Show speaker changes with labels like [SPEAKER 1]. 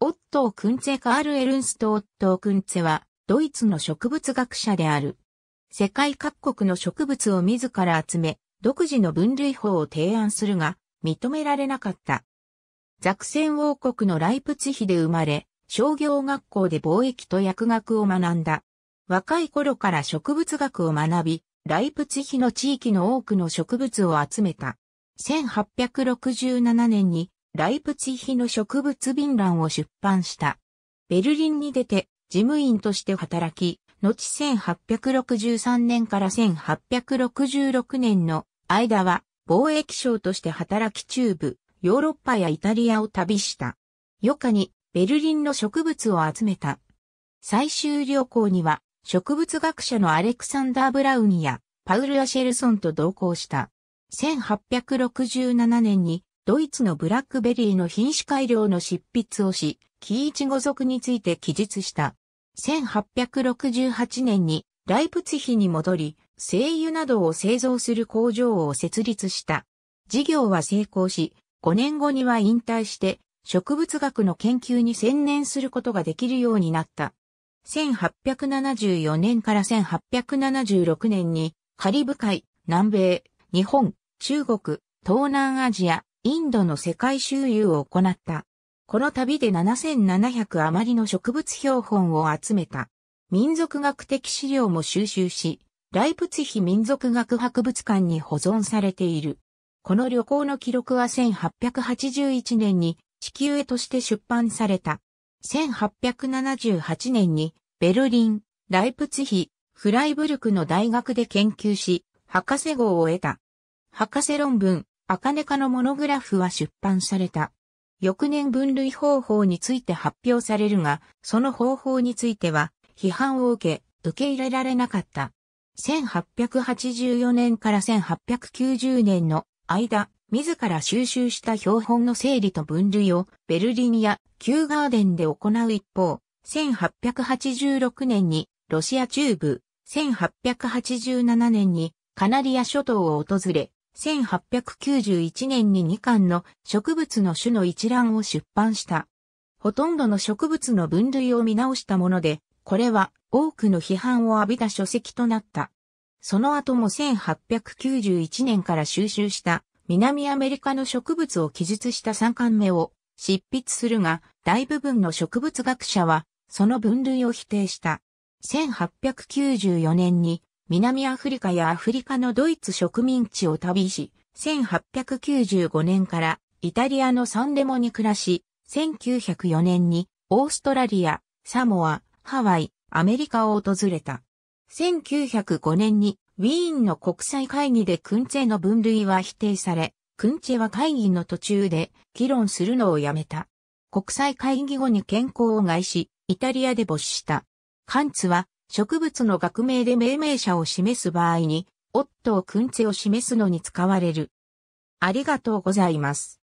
[SPEAKER 1] オットー・クンツェ・カール・エルンスト・オットー・クンツェは、ドイツの植物学者である。世界各国の植物を自ら集め、独自の分類法を提案するが、認められなかった。ザクセン王国のライプツヒで生まれ、商業学校で貿易と薬学を学んだ。若い頃から植物学を学び、ライプツヒの地域の多くの植物を集めた。1867年にライプツィヒの植物便覧を出版した。ベルリンに出て事務員として働き、後1863年から1866年の間は貿易商として働き中部、ヨーロッパやイタリアを旅した。余暇にベルリンの植物を集めた。最終旅行には植物学者のアレクサンダー・ブラウンやパウル・アシェルソンと同行した。1867年にドイツのブラックベリーの品種改良の執筆をし、キイチゴ族について記述した。1868年にライプツヒに戻り、精油などを製造する工場を設立した。事業は成功し、5年後には引退して植物学の研究に専念することができるようになった。1874年から1876年にカリブ海、南米、日本、中国、東南アジア、インドの世界周遊を行った。この旅で7700余りの植物標本を集めた。民族学的資料も収集し、ライプツヒ民族学博物館に保存されている。この旅行の記録は1881年に地球へとして出版された。1878年にベルリン、ライプツヒ、フライブルクの大学で研究し、博士号を得た。博士論文、アカネカのモノグラフは出版された。翌年分類方法について発表されるが、その方法については批判を受け、受け入れられなかった。1884年から1890年の間、自ら収集した標本の整理と分類をベルリンやキューガーデンで行う一方、1886年にロシア中部、1887年にカナリア諸島を訪れ、1891年に2巻の植物の種の一覧を出版した。ほとんどの植物の分類を見直したもので、これは多くの批判を浴びた書籍となった。その後も1891年から収集した南アメリカの植物を記述した3巻目を執筆するが、大部分の植物学者はその分類を否定した。1894年に南アフリカやアフリカのドイツ植民地を旅し、1895年からイタリアのサンデモに暮らし、1904年にオーストラリア、サモア、ハワイ、アメリカを訪れた。1905年にウィーンの国際会議でクンチェの分類は否定され、クンチェは会議の途中で議論するのをやめた。国際会議後に健康を害し、イタリアで没した。カンツは植物の学名で命名者を示す場合に、オットー・ちツを示すのに使われる。ありがとうございます。